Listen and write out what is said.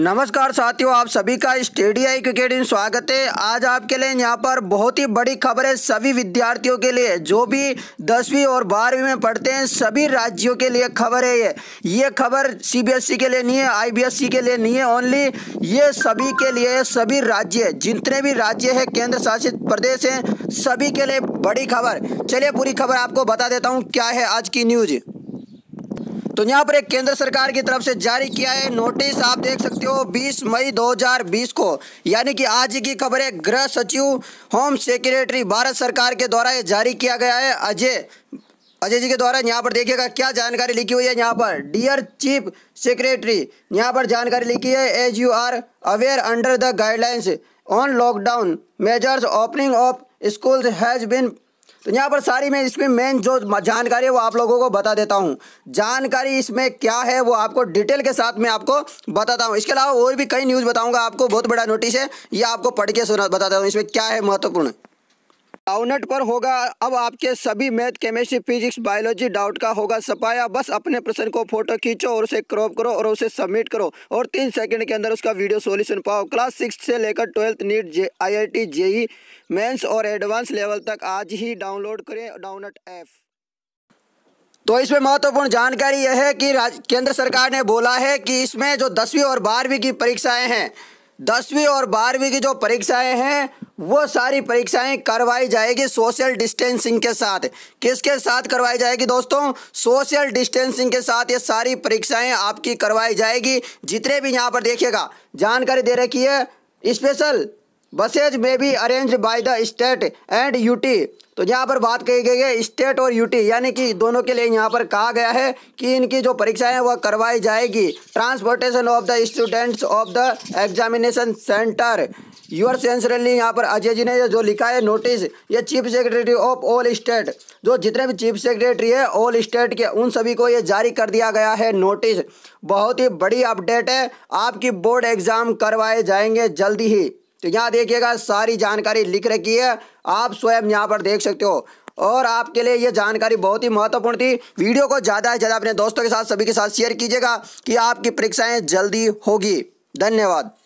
नमस्कार साथियों आप सभी का स्टेडिया क्रिकेट स्वागत है आज आपके लिए यहाँ पर बहुत ही बड़ी खबर है सभी विद्यार्थियों के लिए जो भी दसवीं और बारहवीं में पढ़ते हैं सभी राज्यों के लिए खबर है ये ये खबर सीबीएसई e के लिए नहीं है आईबीएसई e के लिए नहीं है ओनली ये सभी के लिए है सभी राज्य जितने भी राज्य हैं केंद्र शासित प्रदेश हैं सभी के लिए बड़ी खबर चलिए पूरी खबर आपको बता देता हूँ क्या है आज की न्यूज़ तो यहाँ पर एक केंद्र सरकार की तरफ से जारी किया है नोटिस आप देख सकते हो 20 मई 2020 को यानी कि आज की खबर है गृह सचिव होम सेक्रेटरी भारत सरकार के द्वारा ये जारी किया गया है अजय अजय जी के द्वारा यहाँ पर देखिएगा क्या जानकारी लिखी हुई है यहाँ पर डियर चीफ सेक्रेटरी यहाँ पर जानकारी लिखी है as you are aware under the guidelines on lockdown measures opening of schools has been तो यहाँ पर सारी मैं इसमें मेन जो जानकारी है वो आप लोगों को बता देता हूँ जानकारी इसमें क्या है वो आपको डिटेल के साथ मैं आपको बताता हूँ इसके अलावा और भी कई न्यूज़ बताऊँगा आपको बहुत बड़ा नोटिस है ये आपको पढ़ के सुना बताता हूँ इसमें क्या है महत्वपूर्ण डाउनट पर होगा अब आपके सभी math chemistry physics biology doubt का होगा सफाया बस अपने प्रश्न को फोटो खींचो और उसे क्रॉप करो और उसे सबमिट करो और तीन सेकंड के अंदर उसका वीडियो सॉल्यूशन पाओ क्लास सिक्स से लेकर twelfth NEET J I I T JEE mains और एडवांस लेवल तक आज ही डाउनलोड करें डाउनट ऐप तो इसमें महत्वपूर्ण जानकारी यह है कि केंद्र सरकार ने बोला है कि इसमें जो दसवीं और बारहवीं की परीक्षाएँ हैं दसवीं और बारहवीं की जो परीक्षाएं हैं वो सारी परीक्षाएं करवाई जाएगी सोशल डिस्टेंसिंग के साथ किसके साथ करवाई जाएगी दोस्तों सोशल डिस्टेंसिंग के साथ ये सारी परीक्षाएं आपकी करवाई जाएगी जितने भी यहाँ पर देखिएगा जानकारी दे रखी है स्पेशल बसेज में भी arrange by the state and UT तो यहाँ पर बात कही गई है स्टेट और यूटी यानी कि दोनों के लिए यहाँ पर कहा गया है कि इनकी जो परीक्षाएं हैं वह करवाई जाएगी transportation of the students of the examination centre your sincerely यहाँ पर अजय जी ने जो लिखा है नोटिस ये chief secretary of all state जो जितने भी चीफ सेक्रेटरी है ऑल स्टेट के उन सभी को ये जारी कर दिया गया है नोटिस बहुत ही बड़ी अपडेट है आपकी बोर्ड एग्ज़ाम करवाए जाएंगे जल्दी ही तो यहाँ देखिएगा सारी जानकारी लिख रखी है आप स्वयं यहाँ पर देख सकते हो और आपके लिए ये जानकारी बहुत ही महत्वपूर्ण थी वीडियो को ज़्यादा से ज़्यादा अपने दोस्तों के साथ सभी के साथ शेयर कीजिएगा कि आपकी परीक्षाएं जल्दी होगी धन्यवाद